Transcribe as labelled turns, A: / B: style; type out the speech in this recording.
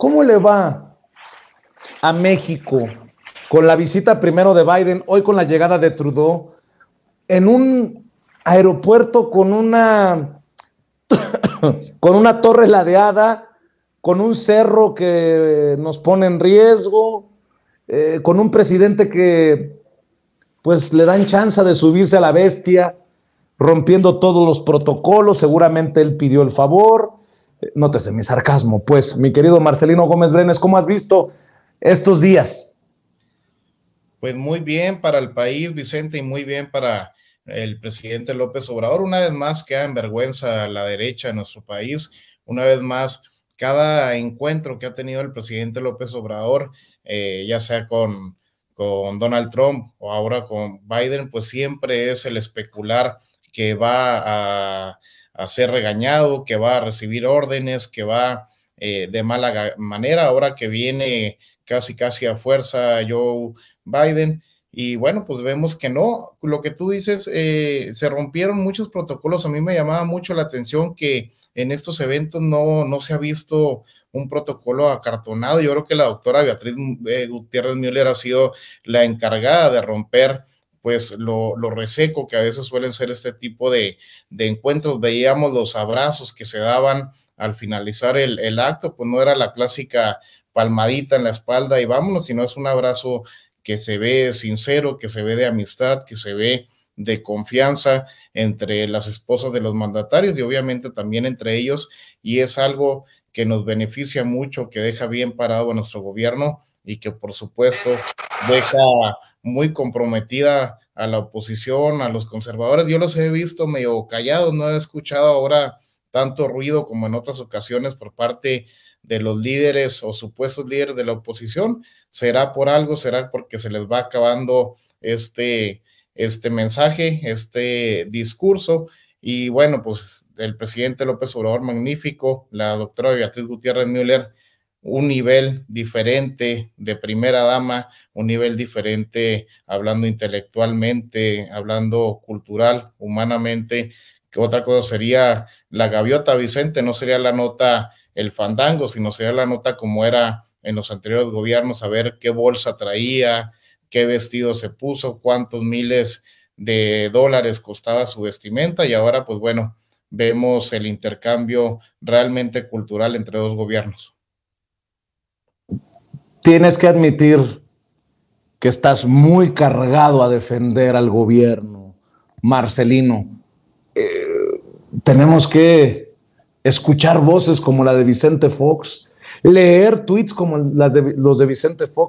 A: ¿Cómo le va a México con la visita primero de Biden, hoy con la llegada de Trudeau, en un aeropuerto con una, con una torre ladeada, con un cerro que nos pone en riesgo, eh, con un presidente que pues le dan chance de subirse a la bestia, rompiendo todos los protocolos, seguramente él pidió el favor, nótese mi sarcasmo, pues, mi querido Marcelino Gómez Brenes, ¿cómo has visto estos días?
B: Pues muy bien para el país, Vicente, y muy bien para el presidente López Obrador. Una vez más queda en vergüenza la derecha en nuestro país. Una vez más, cada encuentro que ha tenido el presidente López Obrador, eh, ya sea con Donald Trump o ahora con Biden, pues siempre es el especular que va a a ser regañado, que va a recibir órdenes, que va eh, de mala manera, ahora que viene casi, casi a fuerza Joe Biden. Y bueno, pues vemos que no, lo que tú dices, eh, se rompieron muchos protocolos. A mí me llamaba mucho la atención que en estos eventos no, no se ha visto un protocolo acartonado. Yo creo que la doctora Beatriz eh, Gutiérrez Müller ha sido la encargada de romper pues lo, reseco que a veces suelen ser este tipo de, encuentros. Veíamos los abrazos que se daban al finalizar el, el, acto, pues no era la clásica palmadita en la espalda y vámonos, sino es un abrazo que se ve sincero, que se ve de amistad, que se ve de confianza entre las esposas de los mandatarios y obviamente también entre ellos y es algo que nos beneficia mucho, que deja bien parado a nuestro gobierno y que por supuesto deja muy comprometida a la oposición, a los conservadores. Yo los he visto medio callados, no he escuchado ahora tanto ruido como en otras ocasiones por parte de los líderes o supuestos líderes de la oposición. ¿Será por algo? ¿Será porque se les va acabando este, este mensaje, este discurso? Y bueno, pues el presidente López Obrador, magnífico, la doctora Beatriz Gutiérrez Müller, un nivel diferente de primera dama, un nivel diferente hablando intelectualmente, hablando cultural, humanamente. Que otra cosa sería la gaviota, Vicente, no sería la nota el fandango, sino sería la nota como era en los anteriores gobiernos, a ver qué bolsa traía, qué vestido se puso, cuántos miles de dólares costaba su vestimenta y ahora pues bueno, vemos el intercambio realmente cultural entre dos gobiernos
A: tienes que admitir que estás muy cargado a defender al gobierno, Marcelino. Eh, tenemos que escuchar voces como la de Vicente Fox, leer tweets como las de, los de Vicente Fox.